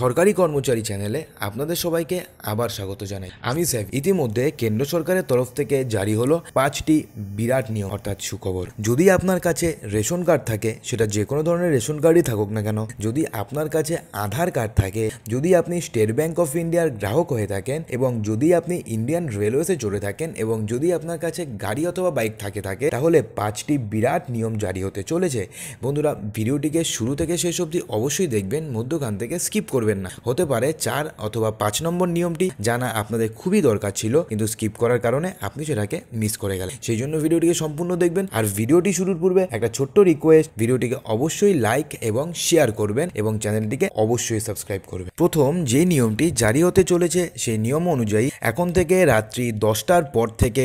সরকারি কর্মচারী চ্যানেলে আপনাদের সবাইকে আবার স্বাগত জানাই আমি স্যাব ইতিমধ্যে কেন্দ্র সরকারের তরফ থেকে জারি হলো পাঁচটি বিরাট নিয়ম অর্থাৎ সুখবর যদি আপনার কাছে রেশন কার্ড থাকে সেটা যে কোনো ধরনের রেশন কার্ডই থাকুক না কেন যদি আপনার কাছে আধার কার্ড থাকে যদি আপনি স্টেট ব্যাংক অফ ইন্ডিয়ার গ্রাহক হয়ে থাকেন এবং যদি আপনি ইন্ডিয়ান রেলওয়েসে চড়ে থাকেন এবং যদি আপনার কাছে গাড়ি অথবা বাইক থাকে থাকে তাহলে পাঁচটি বিরাট নিয়ম জারি হতে চলেছে বন্ধুরা ভিডিওটিকে শুরু থেকে শেষ অবধি অবশ্যই দেখবেন মধ্যখান থেকে স্কিপ করে করবেন না হতে পারে চার অথবা পাঁচ নম্বর নিয়মটি জানা আপনাদের খুবই দরকার ছিল কিন্তু স্কিপ করার কারণে আপনি সেটাকে মিস করে গেলেন সেই জন্য ভিডিওটিকে সম্পূর্ণ দেখবেন আর ভিডিওটি শুরুর পূর্বে একটা ছোট্ট রিকোয়েস্ট ভিডিওটিকে অবশ্যই লাইক এবং শেয়ার করবেন এবং চ্যানেলটিকে অবশ্যই সাবস্ক্রাইব করবেন প্রথম যে নিয়মটি জারি হতে চলেছে সেই নিয়ম অনুযায়ী এখন থেকে রাত্রি দশটার পর থেকে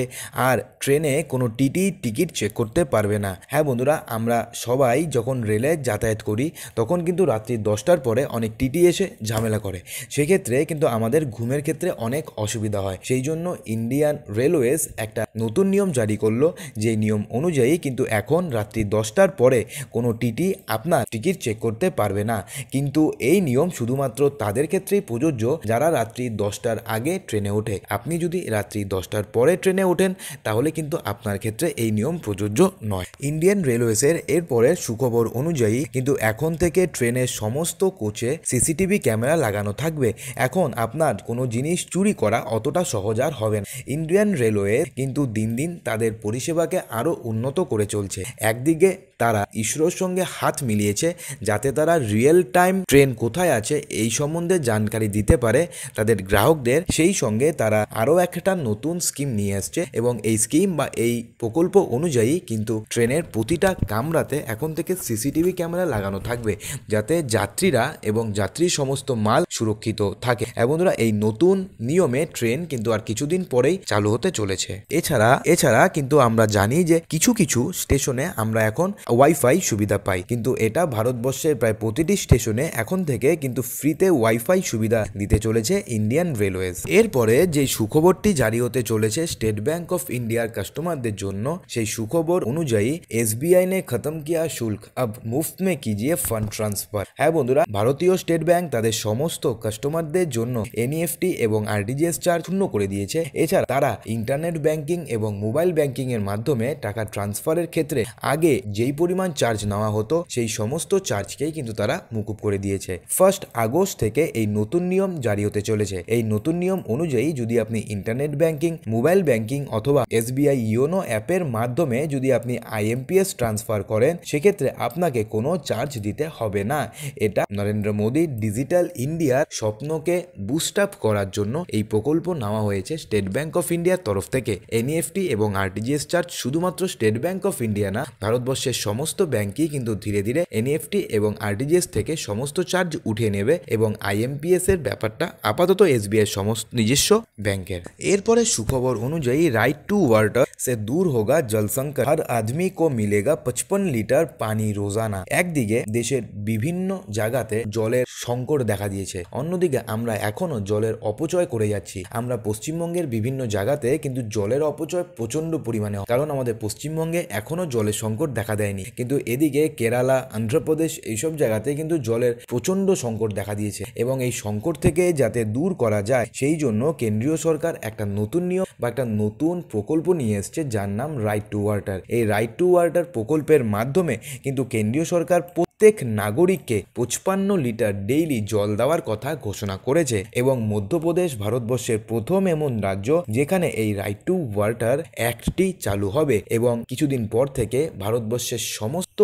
আর ট্রেনে কোনো টিটি টিকিট চেক করতে পারবে না হ্যাঁ বন্ধুরা আমরা সবাই যখন রেলে যাতায়াত করি তখন কিন্তু রাত্রি দশটার পরে অনেক টিটি এসে ঝামেলা করে সেক্ষেত্রে কিন্তু আমাদের ঘুমের ক্ষেত্রে অনেক অসুবিধা হয় সেই জন্য ইন্ডিয়ান রেলওয়েজ একটা নতুন নিয়ম জারি করলো যে নিয়ম অনুযায়ী কিন্তু এখন রাত্রি দশটার পরে কোনো টিটি আপনার টিকিট চেক করতে পারবে না কিন্তু এই নিয়ম শুধুমাত্র তাদের ক্ষেত্রেই প্রযোজ্য যারা রাত্রি দশটার আগে ট্রেনে ওঠে আপনি যদি রাত্রি দশটার পরে ট্রেনে ওঠেন তাহলে কিন্তু আপনার ক্ষেত্রে এই নিয়ম প্রযোজ্য নয় ইন্ডিয়ান রেলওয়েজের এরপরের সুখবর অনুযায়ী কিন্তু এখন থেকে ট্রেনের সমস্ত কোচে সিসিটিভি সিসিটিভি ক্যামেরা লাগানো থাকবে এখন আপনার কোনো জিনিস চুরি করা অতটা সহজ আর হবে না ইন্ডিয়ান রেলওয়ে কিন্তু দিন দিন তাদের পরিষেবাকে আরও উন্নত করে চলছে একদিকে তারা ইসরোর সঙ্গে হাত মিলিয়েছে যাতে তারা রিয়েল টাইম ট্রেন কোথায় আছে এই সম্বন্ধে জানকারি দিতে পারে তাদের গ্রাহকদের সেই সঙ্গে তারা আরও একটা নতুন স্কিম নিয়ে আসছে এবং এই স্কিম বা এই প্রকল্প অনুযায়ী কিন্তু ট্রেনের প্রতিটা কামরাতে এখন থেকে সিসিটিভি ক্যামেরা লাগানো থাকবে যাতে যাত্রীরা এবং যাত্রী সমস্ত মাল সুরক্ষিত থাকে এবং হ্যাঁ বন্ধুরা এই নতুন নিয়মে ট্রেন কিন্তু আর কিছুদিন পরেই চালু হতে চলেছে এছাড়া এছাড়া কিন্তু আমরা জানি যে কিছু কিছু স্টেশনে আমরা এখন ওয়াইফাই সুবিধা পাই কিন্তু এটা ভারতবর্ষের প্রায় প্রতিটি স্টেশনে এখন থেকে কিন্তু ফ্রিতে ওয়াইফাই সুবিধা দিতে চলেছে ইন্ডিয়ান রেলওয়েজ এরপরে যে সুখবরটি জারি হতে চলেছে স্টেট ব্যাংক অফ ইন্ডিয়ার কাস্টমারদের জন্য সেই সুখবর অনুযায়ী এসবিআই নে খতম কিয়া শুল্ক আব মুফ মে কিজিয়ে ফান্ড ট্রান্সফার হ্যাঁ বন্ধুরা ভারতীয় স্টেট ব্যাংক ব্যাংক তাদের সমস্ত কাস্টমারদের জন্য এনইএফটি e এবং আরটিজিএস চার্জ শূন্য করে দিয়েছে এছাড়া তারা ইন্টারনেট ব্যাংকিং এবং মোবাইল ব্যাংকিংয়ের মাধ্যমে টাকা ট্রান্সফারের ক্ষেত্রে আগে যেই পরিমাণ চার্জ নেওয়া হতো সেই সমস্ত চার্জকেই কিন্তু তারা মুকুব করে দিয়েছে ফার্স্ট আগস্ট থেকে এই নতুন নিয়ম জারি হতে চলেছে এই নতুন নিয়ম অনুযায়ী যদি আপনি ইন্টারনেট ব্যাংকিং মোবাইল ব্যাংকিং অথবা এসবিআই ইওনো অ্যাপের মাধ্যমে যদি আপনি আইএমপিএস ট্রান্সফার করেন সেক্ষেত্রে আপনাকে কোনো চার্জ দিতে হবে না এটা নরেন্দ্র মোদী ডিজি ডিজিটাল ইন্ডিয়ার স্বপ্নকে বুস্ট আপ করার জন্য এই প্রকল্প নেওয়া হয়েছে স্টেট ব্যাঙ্ক অফ ইন্ডিয়ার তরফ থেকে এনইএফটি e এবং আরটিজিএস চার্জ শুধুমাত্র স্টেট ব্যাঙ্ক অফ ইন্ডিয়া না ভারতবর্ষের সমস্ত ব্যাংকই কিন্তু ধীরে ধীরে এনইএফটি e এবং আরটিজিএস থেকে সমস্ত চার্জ উঠিয়ে নেবে এবং আইএমপিএস এর ব্যাপারটা আপাতত এসবিআই সমস্ত নিজস্ব ব্যাংকের এরপরে সুখবর অনুযায়ী রাইট টু ওয়াটার সে দূর হোগা জলসংকট হর আদমি কো মিলেগা পঁচপন লিটার পানি রোজানা একদিকে দেশের বিভিন্ন জায়গাতে জলের সং সংকট দেখা দিয়েছে অন্যদিকে আমরা এখনও জলের অপচয় করে যাচ্ছি আমরা পশ্চিমবঙ্গের বিভিন্ন জায়গাতে কিন্তু জলের অপচয় প্রচণ্ড পরিমাণে কারণ আমাদের পশ্চিমবঙ্গে এখনও জলের সংকট দেখা দেয়নি কিন্তু এদিকে কেরালা অন্ধ্রপ্রদেশ এইসব জায়গাতে কিন্তু জলের প্রচণ্ড সংকট দেখা দিয়েছে এবং এই সংকট থেকে যাতে দূর করা যায় সেই জন্য কেন্দ্রীয় সরকার একটা নতুন নিয়ম বা একটা নতুন প্রকল্প নিয়ে এসছে যার নাম রাইট টু ওয়াটার এই রাইট টু ওয়াটার প্রকল্পের মাধ্যমে কিন্তু কেন্দ্রীয় সরকার প্রত্যেক নাগরিককে পঁচপান্ন লিটার ডেইলি জল দেওয়ার কথা ঘোষণা করেছে এবং মধ্যপ্রদেশ ভারতবর্ষের প্রথম এমন রাজ্য যেখানে এই রাইট টু ওয়াটার অ্যাক্টটি চালু হবে এবং কিছুদিন পর থেকে ভারতবর্ষের সমস্ত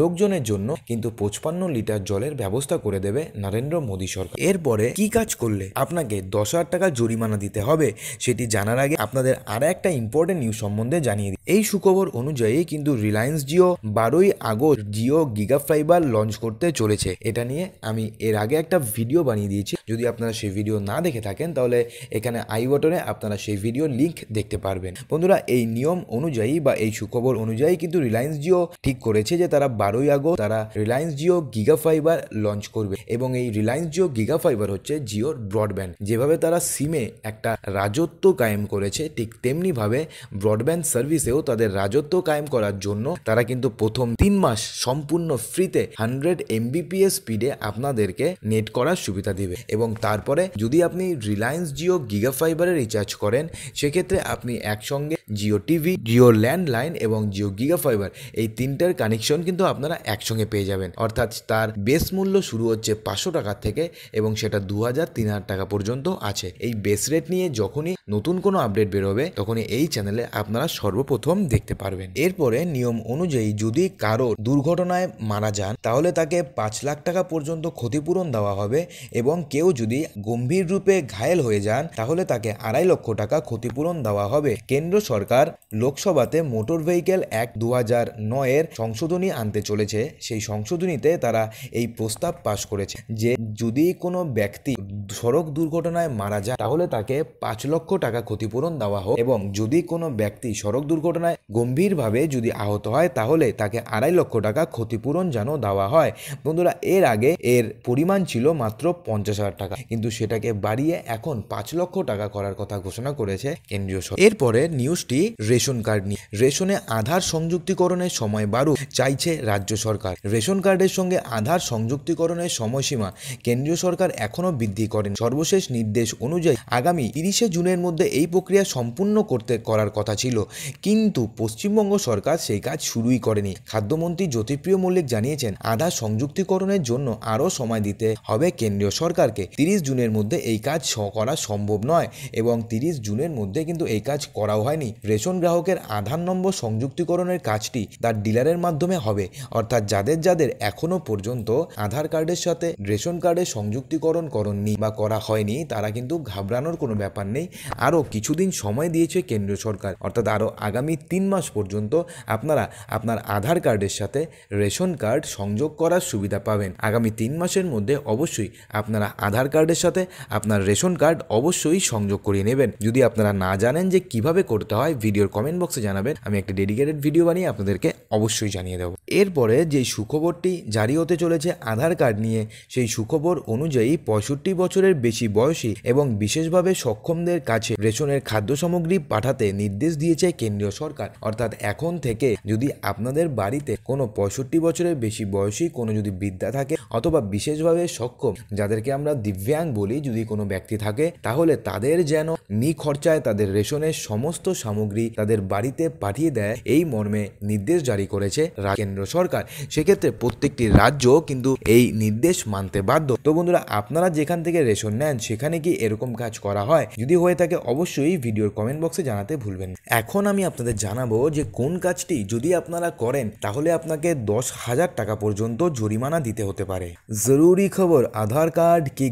লোকজনের জন্য কিন্তু পঁচপান্ন লিটার জলের ব্যবস্থা করে দেবে নরেন্দ্র মোদী সরকার এরপরে কি কাজ করলে আপনাকে দশ হাজার টাকা জরিমানা দিতে হবে সেটি জানার আগে আপনাদের আর একটা ইম্পর্টেন্ট নিউজ সম্বন্ধে জানিয়ে দিই এই সুখবর অনুযায়ী কিন্তু রিলায়েন্স জিও বারোই আগস্ট জিও গিগা ফাইবার এবার লঞ্চ করতে চলেছে এটা নিয়ে আমি এর আগে একটা ভিডিও বানিয়ে দিয়েছি যদি আপনারা সেই ভিডিও না দেখে থাকেন তাহলে এখানে আই বটনে আপনারা সেই ভিডিও লিঙ্ক দেখতে পারবেন বন্ধুরা এই নিয়ম অনুযায়ী বা এই সুখবর অনুযায়ী কিন্তু রিলায়েন্স জিও ঠিক করেছে যে তারা বারোই আগস্ট তারা Reliance Jio giga fiber launch করবে এবং এই রিলায়েন্স জিও গিগা ফাইবার হচ্ছে জিওর ব্রডব্যান্ড যেভাবে তারা সিমে একটা রাজত্ব কায়েম করেছে ঠিক তেমনিভাবে ব্রডব্যান্ড সার্ভিসেও তাদের রাজত্ব কায়েম করার জন্য তারা কিন্তু প্রথম তিন মাস সম্পূর্ণ ফ্রিতে হান্ড্রেড এমবিপিএস স্পিডে আপনাদেরকে নেট করার সুবিধা দিবে এবং তারপরে যদি আপনি রিলায়েন্স জিও গিগা ফাইবারে রিচার্জ করেন সেক্ষেত্রে আপনি একসঙ্গে জিও টিভি জিও ল্যান্ডলাইন এবং জিও গিগা ফাইবার এই তিনটার কানেকশন কিন্তু আপনারা একসঙ্গে পেয়ে যাবেন অর্থাৎ তার বেস মূল্য শুরু হচ্ছে পাঁচশো টাকা থেকে এবং সেটা দু হাজার তিন হাজার টাকা পর্যন্ত আছে এই বেস রেট নিয়ে যখনই নতুন কোনো আপডেট বেরোবে তখনই এই চ্যানেলে আপনারা সর্বপ্রথম দেখতে পারবেন এরপরে নিয়ম অনুযায়ী যদি কারো দুর্ঘটনায় মারা যান তাহলে তাকে পাঁচ লাখ টাকা পর্যন্ত ক্ষতিপূরণ দেওয়া হবে এবং কেউ যদি গম্ভীর রূপে ঘায়েল হয়ে যান তাহলে তাকে আড়াই লক্ষ টাকা ক্ষতিপূরণ দেওয়া হবে কেন্দ্র সরকার সরকার লোকসভাতে মোটর ভেহিকেল অ্যাক্ট দু হাজার নয়ের সংশোধনী আনতে চলেছে সেই সংশোধনীতে তারা এই প্রস্তাব পাশ করেছে যে যদি কোনো ব্যক্তি সড়ক দুর্ঘটনায় মারা যায় তাহলে তাকে পাঁচ লক্ষ টাকা ক্ষতিপূরণ দেওয়া হোক এবং যদি কোনো ব্যক্তি সড়ক দুর্ঘটনায় গম্ভীরভাবে যদি আহত হয় তাহলে তাকে আড়াই লক্ষ টাকা ক্ষতিপূরণ যেন দেওয়া হয় বন্ধুরা এর আগে এর পরিমাণ ছিল মাত্র পঞ্চাশ হাজার টাকা কিন্তু সেটাকে বাড়িয়ে এখন পাঁচ লক্ষ টাকা করার কথা ঘোষণা করেছে কেন্দ্রীয় সরকার এরপরে নিউজ গোষ্ঠী রেশন কার্ড নিয়ে রেশনে আধার সংযুক্তিকরণের সময় বারো চাইছে রাজ্য সরকার রেশন কার্ডের সঙ্গে আধার সংযুক্তিকরণের সময়সীমা কেন্দ্রীয় সরকার এখনও বৃদ্ধি করেন সর্বশেষ নির্দেশ অনুযায়ী আগামী তিরিশে জুনের মধ্যে এই প্রক্রিয়া সম্পূর্ণ করতে করার কথা ছিল কিন্তু পশ্চিমবঙ্গ সরকার সেই কাজ শুরুই করেনি খাদ্যমন্ত্রী জ্যোতিপ্রিয় মল্লিক জানিয়েছেন আধার সংযুক্তিকরণের জন্য আরও সময় দিতে হবে কেন্দ্রীয় সরকারকে তিরিশ জুনের মধ্যে এই কাজ করা সম্ভব নয় এবং তিরিশ জুনের মধ্যে কিন্তু এই কাজ করাও হয়নি রেশন গ্রাহকের আধার নম্বর সংযুক্তিকরণের কাজটি তার ডিলারের মাধ্যমে হবে অর্থাৎ যাদের যাদের এখনও পর্যন্ত আধার কার্ডের সাথে রেশন কার্ডের সংযুক্তিকরণ করেননি বা করা হয়নি তারা কিন্তু ঘাবড়ানোর কোনো ব্যাপার নেই আরও কিছুদিন সময় দিয়েছে কেন্দ্র সরকার অর্থাৎ আরও আগামী তিন মাস পর্যন্ত আপনারা আপনার আধার কার্ডের সাথে রেশন কার্ড সংযোগ করার সুবিধা পাবেন আগামী তিন মাসের মধ্যে অবশ্যই আপনারা আধার কার্ডের সাথে আপনার রেশন কার্ড অবশ্যই সংযোগ করিয়ে নেবেন যদি আপনারা না জানেন যে কিভাবে করতে হয় হয় ভিডিওর কমেন্ট বক্সে জানাবেন আমি একটা ডেডিকেটেড ভিডিও বানিয়ে আপনাদেরকে অবশ্যই জানিয়ে দেবো এরপরে যে সুখবরটি জারি হতে চলেছে আধার কার্ড নিয়ে সেই সুখবর অনুযায়ী পঁয়ষট্টি বছরের বেশি বয়সী এবং বিশেষভাবে সক্ষমদের কাছে রেশনের খাদ্য সামগ্রী পাঠাতে নির্দেশ দিয়েছে কেন্দ্রীয় সরকার অর্থাৎ এখন থেকে যদি আপনাদের বাড়িতে কোনো পঁয়ষট্টি বছরের বেশি বয়সী কোনো যদি বিদ্যা থাকে অথবা বিশেষভাবে সক্ষম যাদেরকে আমরা দিব্যাঙ্গ বলি যদি কোনো ব্যক্তি থাকে তাহলে তাদের যেন নিখরচায় তাদের রেশনের সমস্ত সামগ্রী তাদের বাড়িতে পাঠিয়ে দেয় এই মর্মে নির্দেশ জারি করেছে কেন্দ্র সরকার সেক্ষেত্রে প্রত্যেকটি রাজ্য কিন্তু এই নির্দেশ মানতে বাধ্য তো বন্ধুরা আপনারা যেখান থেকে রেশন নেন সেখানে কি এরকম কাজ করা হয় যদি হয়ে থাকে অবশ্যই ভিডিওর কমেন্ট বক্সে জানাতে ভুলবেন এখন আমি আপনাদের জানাবো যে কোন কাজটি যদি আপনারা করেন তাহলে আপনাকে দশ হাজার টাকা পর্যন্ত জরিমানা দিতে হতে পারে জরুরি খবর আধার কার্ড কি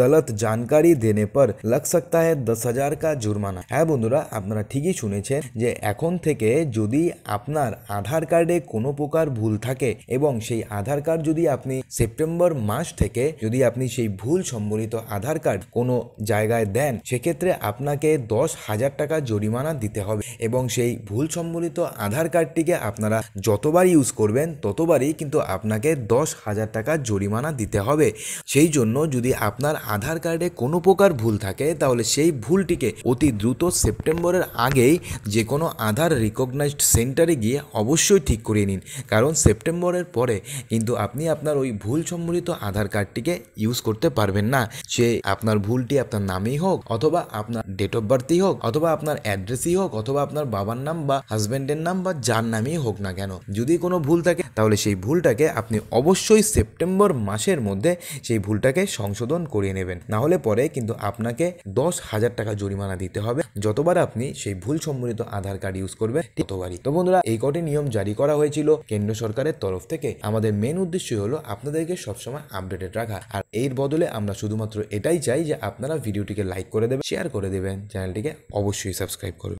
গলত জানকারি দেনে পর लग সকতা হ্যাঁ দশ হাজার কা জুরমানা হ্যাঁ বন্ধুরা আপনারা ঠিক ঠিকই শুনেছেন যে এখন থেকে যদি আপনার আধার কার্ডে কোনো প্রকার ভুল থাকে এবং সেই আধার কার্ড যদি আপনি সেপ্টেম্বর মাস থেকে যদি আপনি সেই ভুল সম্বলিত আধার কার্ড কোনো জায়গায় দেন সেক্ষেত্রে আপনাকে দশ হাজার টাকা জরিমানা দিতে হবে এবং সেই ভুল সম্বলিত আধার কার্ডটিকে আপনারা যতবার ইউজ করবেন ততবারই কিন্তু আপনাকে দশ হাজার টাকা জরিমানা দিতে হবে সেই জন্য যদি আপনার আধার কার্ডে কোনো প্রকার ভুল থাকে তাহলে সেই ভুলটিকে অতি দ্রুত সেপ্টেম্বরের আগে আগেই যে কোনো আধার রিকগনাইজড সেন্টারে গিয়ে অবশ্যই ঠিক করিয়ে নিন কারণ সেপ্টেম্বরের পরে কিন্তু আপনি আপনার ওই ভুল সম্বলিত আধার কার্ডটিকে ইউজ করতে পারবেন না সে আপনার ভুলটি আপনার নামেই হোক অথবা আপনার ডেট অফ বার্থই হোক অথবা আপনার অ্যাড্রেসই হোক অথবা আপনার বাবার নাম বা হাজব্যান্ডের নাম বা যার নামেই হোক না কেন যদি কোনো ভুল থাকে তাহলে সেই ভুলটাকে আপনি অবশ্যই সেপ্টেম্বর মাসের মধ্যে সেই ভুলটাকে সংশোধন করিয়ে নেবেন না হলে পরে কিন্তু আপনাকে দশ হাজার টাকা জরিমানা দিতে হবে যতবার আপনি সেই ভুল সম্বলিত আধার কার্ড ইউজ করবে ততবারই তো বন্ধুরা এই কটি নিয়ম জারি করা হয়েছিল কেন্দ্র সরকারের তরফ থেকে আমাদের মেন উদ্দেশ্য হলো আপনাদেরকে সবসময় আপডেটেড রাখা আর এর বদলে আমরা শুধুমাত্র এটাই চাই যে আপনারা ভিডিওটিকে লাইক করে দেবেন শেয়ার করে দেবেন চ্যানেলটিকে অবশ্যই সাবস্ক্রাইব করবেন